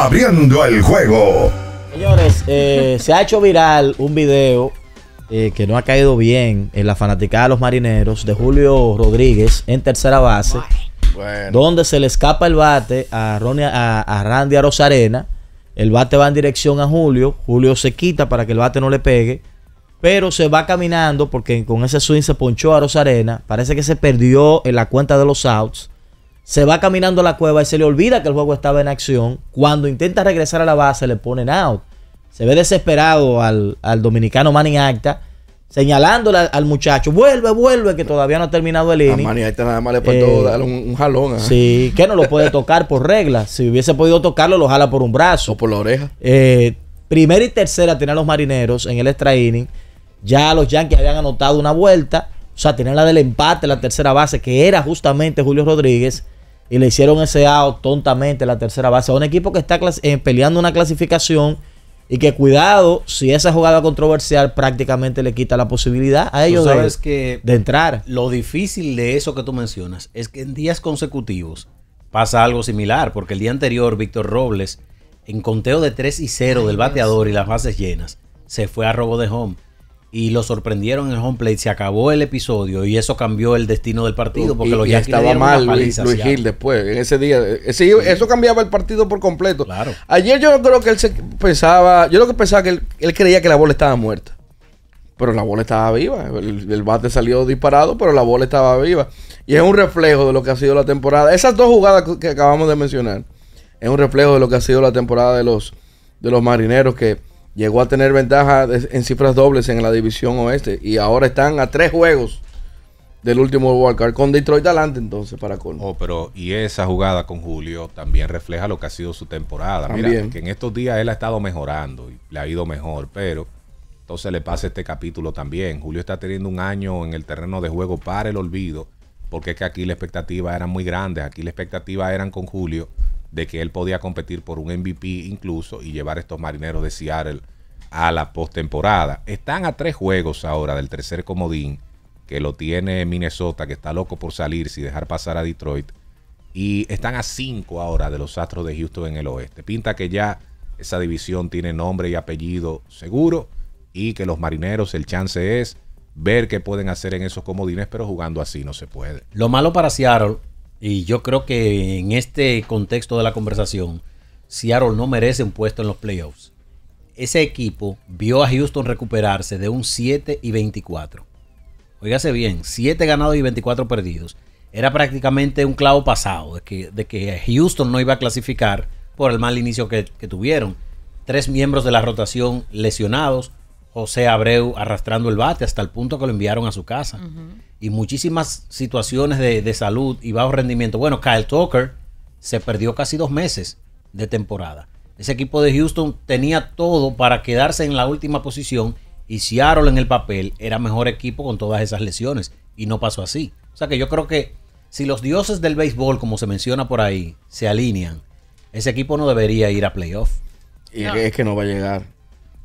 Abriendo el juego. Señores, eh, se ha hecho viral un video eh, que no ha caído bien en la fanaticada de los marineros de Julio Rodríguez en tercera base. Donde se le escapa el bate a, Randy a, a El bate va en dirección a Julio. Julio se quita para que el bate no le pegue. Pero se va caminando porque con ese swing se ponchó a Rosarena. Parece que se perdió en la cuenta de los outs se va caminando a la cueva y se le olvida que el juego estaba en acción. Cuando intenta regresar a la base, le ponen out. Se ve desesperado al, dominicano Manny Acta, señalándole al, muchacho: vuelve, vuelve, que todavía no ha terminado el ah, inning. Manny Acta nada más le puede eh, dar un, jalón. ¿ah? Sí, que no lo puede tocar por regla. Si hubiese podido tocarlo, lo jala por un brazo. O por la oreja. Eh, primera y tercera tenían los marineros en el extra inning. Ya los Yankees habían anotado una vuelta. O sea, tenían la del empate, la tercera base, que era justamente Julio Rodríguez y le hicieron ese out tontamente la tercera base a un equipo que está eh, peleando una clasificación y que cuidado, si esa jugada controversial prácticamente le quita la posibilidad a ellos de, entrar. Lo difícil de eso que tú mencionas es que en días consecutivos pasa algo similar, porque el día anterior Víctor Robles, en conteo de 3 y 0 del bateador y las bases llenas, se fue a robo de home y lo sorprendieron en el home plate, se acabó el episodio y eso cambió el destino del partido porque lo ya estaba mal Luis, Gil después en ese día, eh, eh, eso cambiaba el partido por completo. Ayer yo creo que él pensaba, yo lo que pensaba que él, creía que la bola estaba muerta. Pero la bola estaba viva, el, el, bate salió disparado, pero la bola estaba viva. Y es un reflejo de lo que ha sido la temporada. Esas dos jugadas que acabamos de mencionar, es un reflejo de lo que ha sido la temporada de los, de los marineros que llegó a tener ventaja en cifras dobles en la división oeste y ahora están a tres juegos del último Cup con Detroit adelante entonces para con. Oh, pero y esa jugada con Julio también refleja lo que ha sido su temporada. Mira, que en estos días él ha estado mejorando y le ha ido mejor, pero entonces le pasa este capítulo también. Julio está teniendo un año en el terreno de juego para el olvido, porque es que aquí la expectativa era muy grande, aquí la expectativa eran con Julio de que él podía competir por un MVP incluso y llevar estos marineros de Seattle a la postemporada. Están a tres juegos ahora del tercer comodín que lo tiene Minnesota, que está loco por salir y dejar pasar a Detroit. Y están a cinco ahora de los Astros de Houston en el oeste. Pinta que ya esa división tiene nombre y apellido seguro y que los marineros el chance es ver qué pueden hacer en esos comodines, pero jugando así no se puede. Lo malo para Seattle y yo creo que en este contexto de la conversación, Seattle no merece un puesto en los playoffs. Ese equipo vio a Houston recuperarse de un 7 y 24. Óigase bien, 7 ganados y 24 perdidos. Era prácticamente un clavo pasado de que, de que Houston no iba a clasificar por el mal inicio que, que tuvieron. Tres miembros de la rotación lesionados, José Abreu arrastrando el bate hasta el punto que lo enviaron a su casa. Y muchísimas situaciones de, salud y bajo rendimiento. Bueno, Kyle Tucker se perdió casi dos meses de temporada. Ese equipo de Houston tenía todo para quedarse en la última posición y Seattle en el papel era mejor equipo con todas esas lesiones y no pasó así. O sea que yo creo que si los dioses del béisbol, como se menciona por ahí, se alinean, ese equipo no debería ir a playoff. Y es que no va a llegar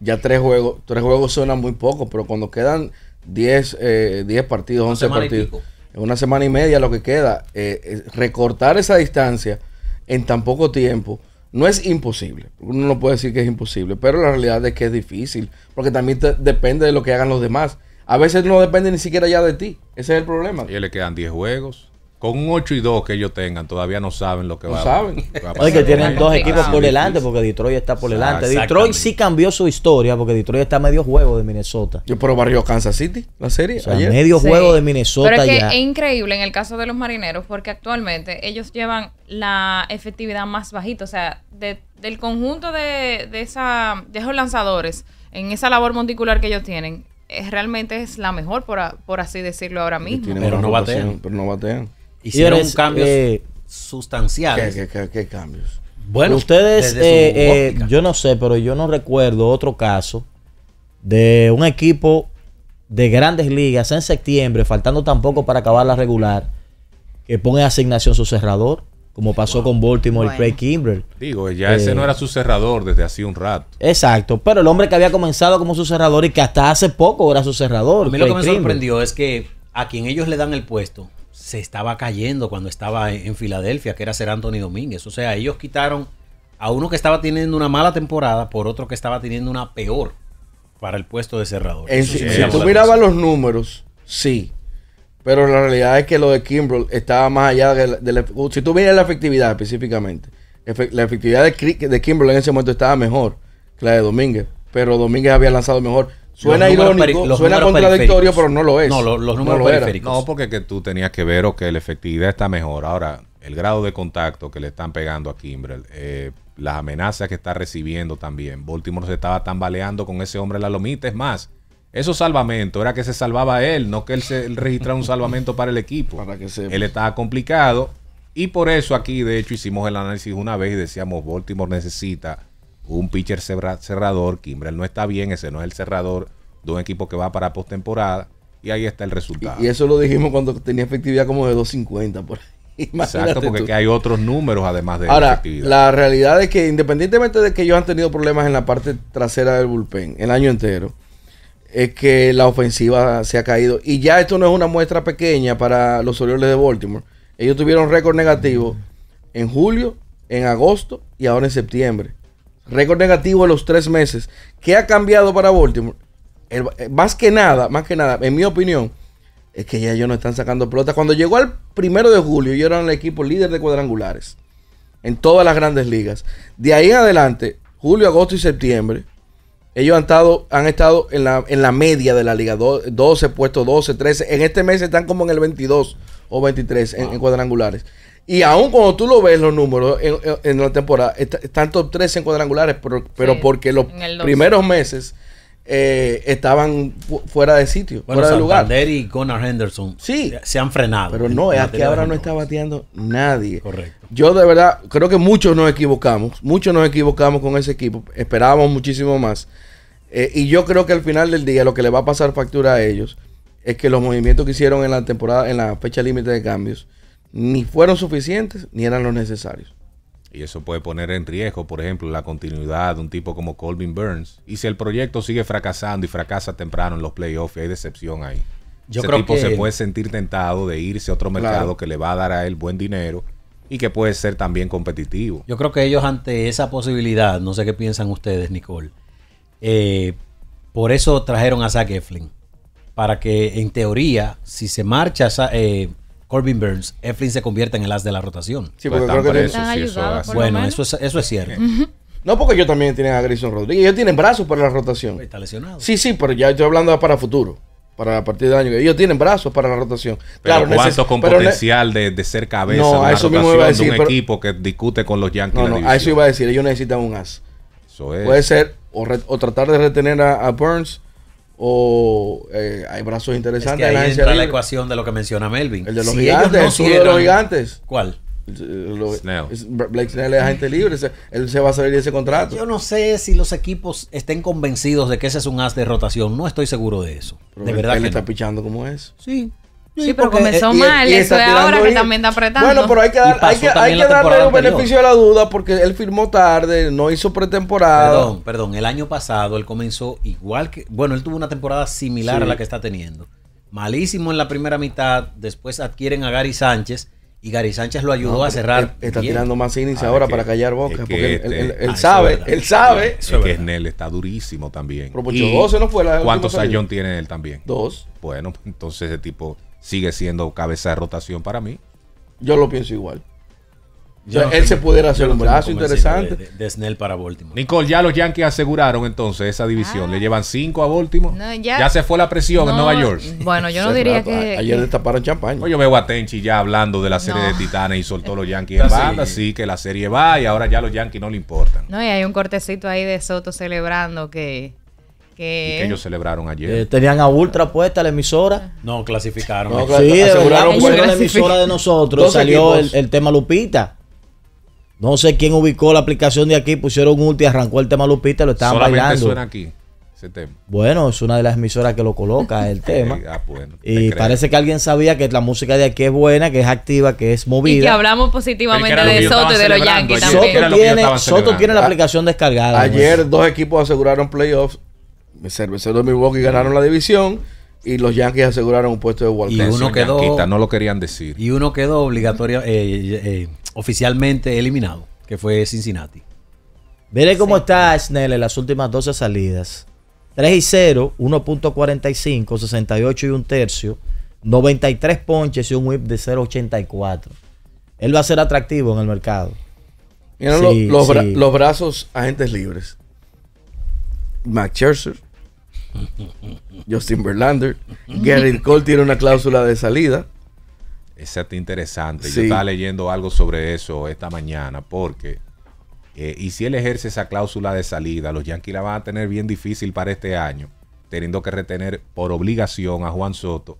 ya tres juegos, tres juegos suenan muy poco, pero cuando quedan 10 eh, partidos, 11 partidos, en una semana y media lo que queda, es eh, eh, recortar esa distancia en tan poco tiempo. No es imposible, uno no puede decir que es imposible, pero la realidad es que es difícil, porque también depende de lo que hagan los demás. A veces no depende ni siquiera ya de ti, ese es el problema. Y le quedan 10 juegos con un 8 y 2 que ellos tengan, todavía no saben lo que va, saben. a pasar. Oye, que tienen dos equipos por delante, porque Detroit está por delante. Detroit sí cambió su historia, porque Detroit está medio juego de Minnesota. Yo pero barrio Kansas City, la serie. Medio juego de Minnesota. Pero es increíble en el caso de los marineros, porque actualmente ellos llevan la efectividad más bajita. O sea, del conjunto de, esa, de esos lanzadores, en esa labor monticular que ellos tienen, eh, realmente es la mejor, por, así decirlo ahora mismo. Pero no, batean. pero no batean. Hicieron Señores, cambios eh, sustanciales. ¿Qué, cambios? Bueno, ustedes, eh, eh, yo no sé, pero yo no recuerdo otro caso de un equipo de grandes ligas en septiembre, faltando tampoco para acabar la regular, que pone asignación su cerrador, como pasó con Baltimore y Craig Kimbrell. Digo, ya ese eh, no era su cerrador desde hace un rato. Exacto, pero el hombre que había comenzado como su cerrador y que hasta hace poco era su cerrador. A mí lo que me sorprendió es que a quien ellos le dan el puesto, se estaba cayendo cuando estaba en, Filadelfia, que era ser Anthony Domínguez. O sea, ellos quitaron a uno que estaba teniendo una mala temporada por otro que estaba teniendo una peor para el puesto de cerrador. si tú mirabas los números, sí. Pero la realidad es que lo de Kimbrell estaba más allá de la, uh, Si tú miras la efectividad específicamente, la efectividad de, de en ese momento estaba mejor que la de Domínguez. Pero Domínguez había lanzado mejor Suena irónico, suena contradictorio, pero no lo es. No, los números No, porque tú tenías que ver o que la efectividad está mejor. Ahora, el grado de contacto que le están pegando a Kimbrel, eh, las amenazas que está recibiendo también. Baltimore se estaba tambaleando con ese hombre en la lomita. Es más, esos salvamentos era que se salvaba él, no que él, se, registrara un salvamento para el equipo. él estaba complicado. Y por eso aquí, de hecho, hicimos el análisis una vez y decíamos, Baltimore necesita un pitcher cerrador, Kimbrel no está bien, ese no es el cerrador de un equipo que va para postemporada y ahí está el resultado. Y, eso lo dijimos cuando tenía efectividad como de 250 por ahí. Exacto, porque hay otros números además de Ahora, la realidad es que independientemente de que ellos han tenido problemas en la parte trasera del bullpen el año entero, es que la ofensiva se ha caído. Y ya esto no es una muestra pequeña para los Orioles de Baltimore. Ellos tuvieron récord negativo en julio, en agosto y ahora en septiembre. Récord negativo de los tres meses. ¿Qué ha cambiado para Baltimore? Eh, más que nada, más que nada, en mi opinión, es que ya ellos no están sacando pelotas. Cuando llegó al primero de julio, ellos eran el equipo líder de cuadrangulares en todas las grandes ligas. De ahí en adelante, julio, agosto y septiembre, ellos han estado, han estado en, la, en la media de la liga, 12 puestos, 12, 13. En este mes están como en el 22 o 23 en cuadrangulares. Y aún cuando tú lo ves, los números en, la temporada, están top tres en cuadrangulares, pero, porque los primeros meses eh, estaban fuera de sitio, fuera de lugar lugar. y Connor Henderson sí, se han frenado. Pero no, es que ahora no está bateando nadie. Correcto. Yo de verdad creo que muchos nos equivocamos, muchos nos equivocamos con ese equipo, esperábamos muchísimo más. Eh, y yo creo que al final del día lo que le va a pasar factura a ellos es que los movimientos que hicieron en la temporada, en la fecha límite de cambios, ni fueron suficientes ni eran los necesarios. Y eso puede poner en riesgo, por ejemplo, la continuidad de un tipo como Colvin Burns. Y si el proyecto sigue fracasando y fracasa temprano en los playoffs, hay decepción ahí. Yo Ese creo tipo se puede sentir tentado de irse a otro mercado que le va a dar a él buen dinero y que puede ser también competitivo. Yo creo que ellos ante esa posibilidad, no sé qué piensan ustedes, Nicole, eh, por eso trajeron a Zach Eflin, para que en teoría, si se marcha eh, Corbin Burns, Eflin se convierte en el as de la rotación. Sí, porque pues creo que Bueno, eso es, eso es cierto. No, porque ellos también tienen a Grayson Rodríguez. Ellos tienen brazos para la rotación. Pues, está lesionado. Sí, sí, pero ya estoy hablando para futuro. Para a partir del año. que Ellos tienen brazos para la rotación. Pero claro, ¿cuántos con potencial de, ser cabeza no, de, eso mismo iba a decir, de un equipo que discute con los Yankees? No, a eso iba a decir. Ellos necesitan un as. Eso es. Puede ser o, tratar de retener a Burns o eh, hay brazos interesantes. ahí entra la ecuación de lo que menciona Melvin. El de los gigantes, de los gigantes. ¿Cuál? Blake Snell es agente libre, él se va a salir de ese contrato. Yo no sé si los equipos estén convencidos de que ese es un as de rotación, no estoy seguro de eso. de verdad está no. pichando como es. Sí, Sí, pero eh, comenzó mal, eso es ahora que también está apretando. Bueno, pero hay que, darle el beneficio de la duda porque él firmó tarde, no hizo pretemporada. Perdón, perdón, el año pasado él comenzó igual que. Bueno, él tuvo una temporada similar a la que está teniendo. Malísimo en la primera mitad, después adquieren a Gary Sánchez y Gary Sánchez lo ayudó a cerrar. Está tirando más innings ah, ahora para callar bocas. porque él, este, él, él ah, sabe, él sabe. Es, que está durísimo también. y ¿Cuántos sayón tiene él también? Dos. Bueno, entonces ese tipo sigue siendo cabeza de rotación para mí. Yo lo pienso igual él se pudiera hacer un brazo interesante. De, Snell para Baltimore. Nicole, ya los Yankees aseguraron entonces esa división. Le ah. llevan cinco a Baltimore. ya, se fue la presión en Nueva York. Bueno, yo no diría que. Ayer destaparon champaña. Pues yo veo a Tenchi ya hablando de la serie de Titanes y soltó los Yankees en banda. Así que la serie va y ahora ya los Yankees no le importan. No, y hay un cortecito ahí de Soto celebrando que. Que... ellos celebraron ayer. Eh, tenían a Ultra puesta la emisora. No, clasificaron. sí, aseguraron la emisora de nosotros. Salió el tema Lupita. No sé quién ubicó la aplicación de aquí, pusieron un ulti, arrancó el tema Lupita, lo estaban bailando. suena aquí ese tema. Bueno, es una de las emisoras que lo coloca el tema. Ah, y parece que alguien sabía que la música de aquí es buena, que es activa, que es movida. Y hablamos positivamente de Soto y de los Yankees Soto tiene, Soto tiene la ah, aplicación descargada. Ayer dos equipos aseguraron playoffs. mi de y ganaron la división y los Yankees aseguraron un puesto de World Y uno quedó, no lo querían decir. Y uno quedó obligatorio eh, eh, eh, oficialmente eliminado, que fue Cincinnati. Mire cómo está Snell en las últimas 12 salidas. 3 y 0, 1.45, 68 y un tercio, 93 ponches y un whip de 0.84. Él va a ser atractivo en el mercado. Miren los, brazos agentes libres. Max Justin Verlander. Gary Cole tiene una cláusula de salida. Esa está interesante. Yo estaba leyendo algo sobre eso esta mañana porque... Eh, y si él ejerce esa cláusula de salida, los Yankees la van a tener bien difícil para este año, teniendo que retener por obligación a Juan Soto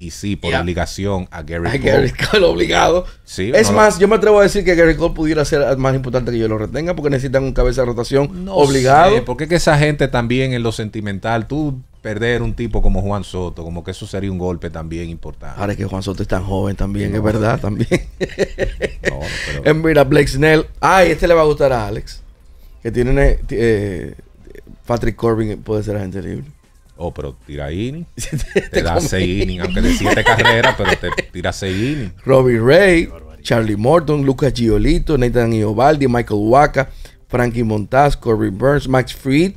y sí, por obligación a Gary Cole. A Gary Cole obligado. Sí, es más, yo me atrevo a decir que Gary Cole pudiera ser más importante que yo lo retenga porque necesitan un cabeza de rotación obligado. porque es que esa gente también en lo sentimental, tú perder un tipo como Juan Soto, como que eso sería un golpe también importante. Ahora es que Juan Soto es tan joven también, es verdad, también. Eh, mira, Blake Snell. Ay, este le va a gustar a Alex. Que tiene eh, Patrick Corbin, puede ser agente libre. Oh, pero tira inning. te, da 6 innings, aunque de 7 carreras, pero te tira 6 innings. Robbie Ray, Charlie Morton, Lucas Giolito, Nathan Iobaldi. Michael Waka, Frankie Montaz, Corey Burns, Max Fried,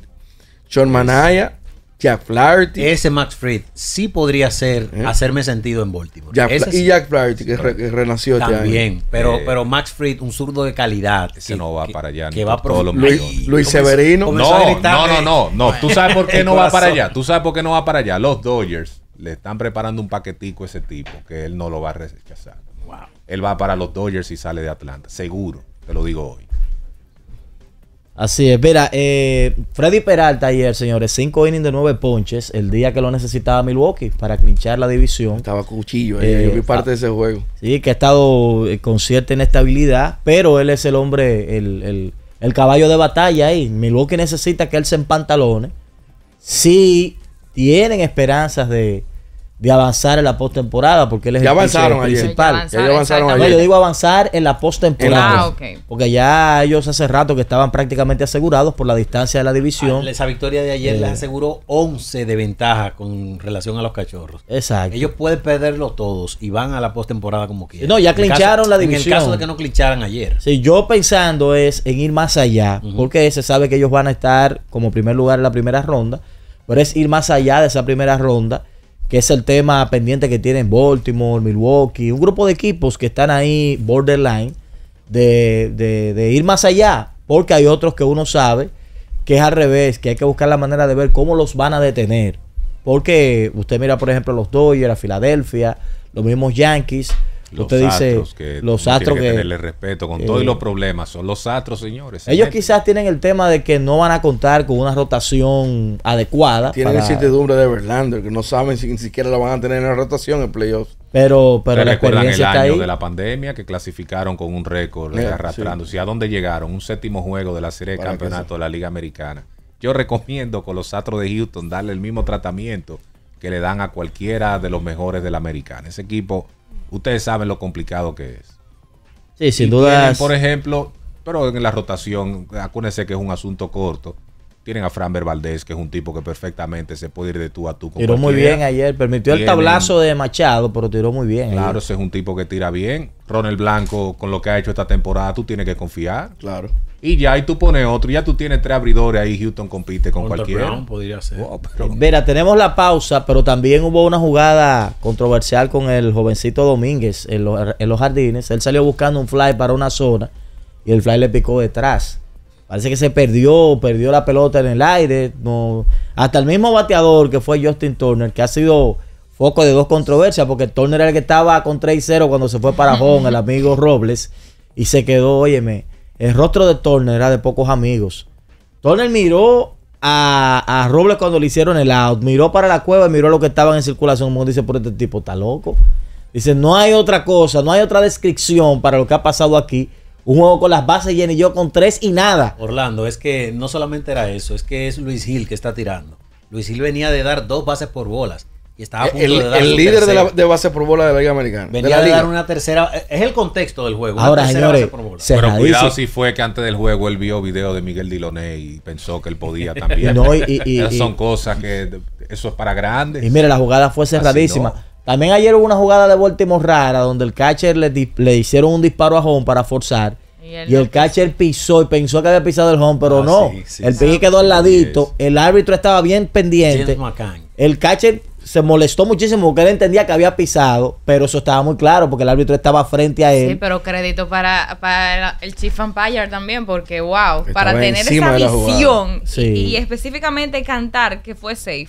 Sean Manaya, Jack Flaherty. Ese Max Fried sí podría ser eh. hacerme sentido en Baltimore. y Jack Flaherty, que, renació este También, pero, eh, pero Max Fried, un zurdo de calidad. Ese que, no va para allá. Que, va pro, Luis, Severino. No, no, no, no, Tú sabes por qué no va para allá. Tú sabes por qué no va para allá. Los Dodgers le están preparando un paquetico a ese tipo que él no lo va a rechazar. Él va para los Dodgers y sale de Atlanta. Seguro, te lo digo hoy. Así es. Mira, eh, Freddy Peralta ayer, señores, cinco innings de nueve ponches, el día que lo necesitaba Milwaukee para clinchar la división. Estaba cuchillo, eh, yo vi eh, parte ah, de ese juego. Sí, que ha estado con cierta inestabilidad, pero él es el hombre, el, caballo de batalla ahí. Milwaukee necesita que él se pantalones. Sí, tienen esperanzas de, de avanzar en la postemporada, porque él es el avanzaron principal. avanzaron yo digo avanzar en la postemporada. Ah, porque ya ellos hace rato que estaban prácticamente asegurados por la distancia de la división. Ah, esa victoria de ayer les eh. aseguró 11 de ventaja con relación a los cachorros. Exacto. Ellos pueden perderlo todos y van a la postemporada como quieran. No, ya clincharon la división. En el caso de que no clincharan ayer. Sí, yo pensando es en ir más allá, porque se sabe que ellos van a estar como primer lugar en la primera ronda, pero es ir más allá de esa primera ronda que es el tema pendiente que tienen Baltimore, Milwaukee, un grupo de equipos que están ahí borderline de, de, de, ir más allá, porque hay otros que uno sabe que es al revés, que hay que buscar la manera de ver cómo los van a detener. Porque usted mira, por ejemplo, los Dodgers, a Filadelfia, los mismos Yankees, los usted astros que los que, tenerle respeto con todos eh, los problemas son los astros señores ellos quizás tienen el tema de que no van a contar con una rotación adecuada tienen para... incertidumbre de Verlander que no saben si ni siquiera la van a tener en la rotación en playoffs pero pero la experiencia el año ahí? de la pandemia que clasificaron con un récord yeah, arrastrándose a dónde llegaron un séptimo juego de la serie de campeonato de la liga americana yo recomiendo con los astros de Houston darle el mismo tratamiento que le dan a cualquiera de los mejores de la americana ese equipo ustedes saben lo complicado que es. Sí, sin duda. Por ejemplo, pero en la rotación, acuérdense que es un asunto corto. Tienen a Fran Valdés, que es un tipo que perfectamente se puede ir de tú a tú. Con tiró muy bien ayer, permitió el tablazo de Machado, pero tiró muy bien. Claro, ese es un tipo que tira bien. Ronald Blanco, con lo que ha hecho esta temporada, tú tienes que confiar. Claro. Y ya ahí tú pones otro. Ya tú tienes tres abridores ahí. Houston compite con cualquiera. podría ser. Oh, Mira, tenemos la pausa, pero también hubo una jugada controversial con el jovencito Domínguez en los, jardines. Él salió buscando un fly para una zona y el fly le picó detrás. Parece que se perdió, perdió la pelota en el aire. No, hasta el mismo bateador que fue Justin Turner, que ha sido foco de dos controversias, porque Turner era el que estaba con 3-0 cuando se fue para Home, el amigo Robles, y se quedó, óyeme, el rostro de Turner era de pocos amigos. Turner miró a, a, Robles cuando le hicieron el out, miró para la cueva y miró lo que estaba en circulación. Como dice, por este tipo está loco. Dice, no hay otra cosa, no hay otra descripción para lo que ha pasado aquí. Un juego con las bases llenas y yo con tres y nada. Orlando, es que no solamente era eso, es que es Luis Gil que está tirando. Luis Gil venía de dar dos bases por bolas. Eh, el, líder de, base por bola de la Liga Americana. Venía a dar una tercera. Eh, es el contexto del juego. Ahora, señores, pero cuidado si fue que antes del juego él vio video de Miguel Diloné y pensó que él podía también. y, son cosas que. Eso es para grandes. Y mire, la jugada fue cerradísima. También ayer hubo una jugada de Baltimore rara donde el catcher le, le hicieron un disparo a home para forzar. Y el, catcher pisó y pensó que había pisado el home, pero ah, no. el sí, quedó al ladito. El árbitro estaba bien pendiente. El catcher se molestó muchísimo porque él entendía que había pisado, pero eso estaba muy claro porque el árbitro estaba frente a él. Sí, pero crédito para, para el Chief Umpire también porque, wow, para tener esa visión y, específicamente cantar que fue safe.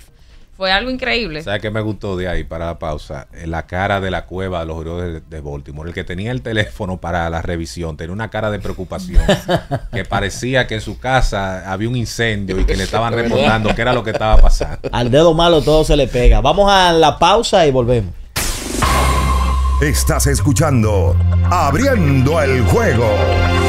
Fue algo increíble. ¿Sabes qué me gustó de ahí para la pausa? Eh, la cara de la cueva de los Orioles de Baltimore. El que tenía el teléfono para la revisión tenía una cara de preocupación. que parecía que en su casa había un incendio y que le estaban reportando qué era lo que estaba pasando. Al dedo malo todo se le pega. Vamos a la pausa y volvemos. Estás escuchando Abriendo el juego.